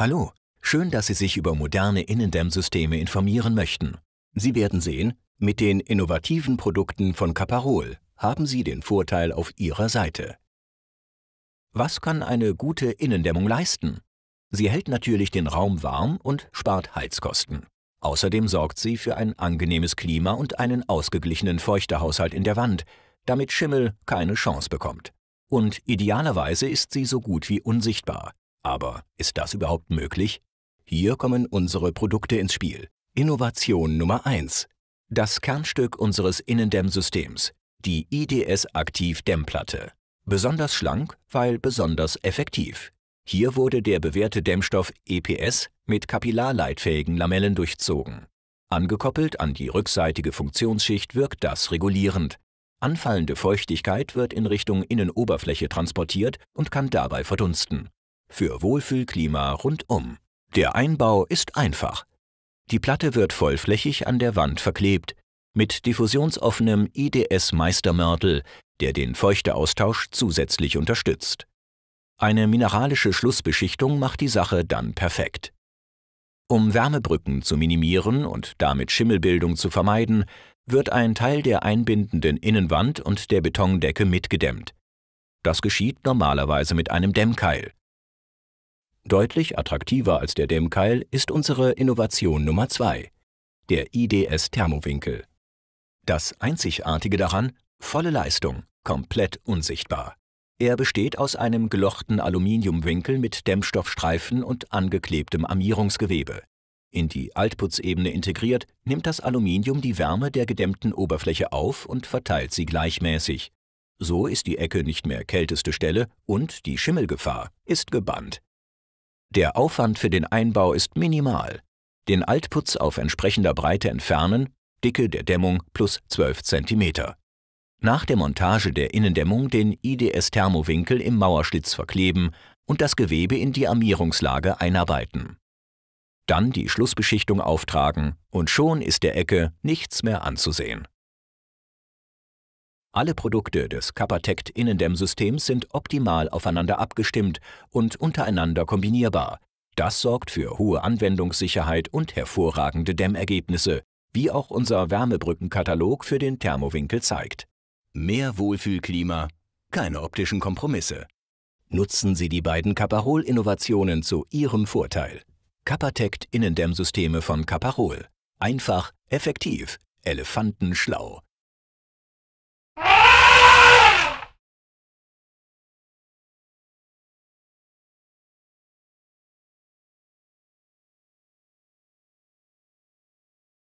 Hallo, schön, dass Sie sich über moderne Innendämmsysteme informieren möchten. Sie werden sehen, mit den innovativen Produkten von Caparol haben Sie den Vorteil auf Ihrer Seite. Was kann eine gute Innendämmung leisten? Sie hält natürlich den Raum warm und spart Heizkosten. Außerdem sorgt sie für ein angenehmes Klima und einen ausgeglichenen Feuchtehaushalt in der Wand, damit Schimmel keine Chance bekommt. Und idealerweise ist sie so gut wie unsichtbar. Aber ist das überhaupt möglich? Hier kommen unsere Produkte ins Spiel. Innovation Nummer 1. Das Kernstück unseres Innendämmsystems, die IDS Aktiv Dämmplatte. Besonders schlank, weil besonders effektiv. Hier wurde der bewährte Dämmstoff EPS mit kapillarleitfähigen Lamellen durchzogen. Angekoppelt an die rückseitige Funktionsschicht wirkt das regulierend. Anfallende Feuchtigkeit wird in Richtung Innenoberfläche transportiert und kann dabei verdunsten für Wohlfühlklima rundum. Der Einbau ist einfach. Die Platte wird vollflächig an der Wand verklebt, mit diffusionsoffenem IDS-Meistermörtel, der den Feuchteaustausch zusätzlich unterstützt. Eine mineralische Schlussbeschichtung macht die Sache dann perfekt. Um Wärmebrücken zu minimieren und damit Schimmelbildung zu vermeiden, wird ein Teil der einbindenden Innenwand und der Betondecke mitgedämmt. Das geschieht normalerweise mit einem Dämmkeil. Deutlich attraktiver als der Dämmkeil ist unsere Innovation Nummer 2, der IDS Thermowinkel. Das Einzigartige daran, volle Leistung, komplett unsichtbar. Er besteht aus einem gelochten Aluminiumwinkel mit Dämmstoffstreifen und angeklebtem Armierungsgewebe. In die Altputzebene integriert, nimmt das Aluminium die Wärme der gedämmten Oberfläche auf und verteilt sie gleichmäßig. So ist die Ecke nicht mehr kälteste Stelle und die Schimmelgefahr ist gebannt. Der Aufwand für den Einbau ist minimal. Den Altputz auf entsprechender Breite entfernen, Dicke der Dämmung plus 12 cm. Nach der Montage der Innendämmung den IDS-Thermowinkel im Mauerschlitz verkleben und das Gewebe in die Armierungslage einarbeiten. Dann die Schlussbeschichtung auftragen und schon ist der Ecke nichts mehr anzusehen. Alle Produkte des Capatect Innendämmsystems sind optimal aufeinander abgestimmt und untereinander kombinierbar. Das sorgt für hohe Anwendungssicherheit und hervorragende Dämmergebnisse, wie auch unser Wärmebrückenkatalog für den Thermowinkel zeigt. Mehr Wohlfühlklima, keine optischen Kompromisse. Nutzen Sie die beiden Caparol-Innovationen zu Ihrem Vorteil. Capatect Innendämmsysteme von Caparol. Einfach, effektiv, elefantenschlau.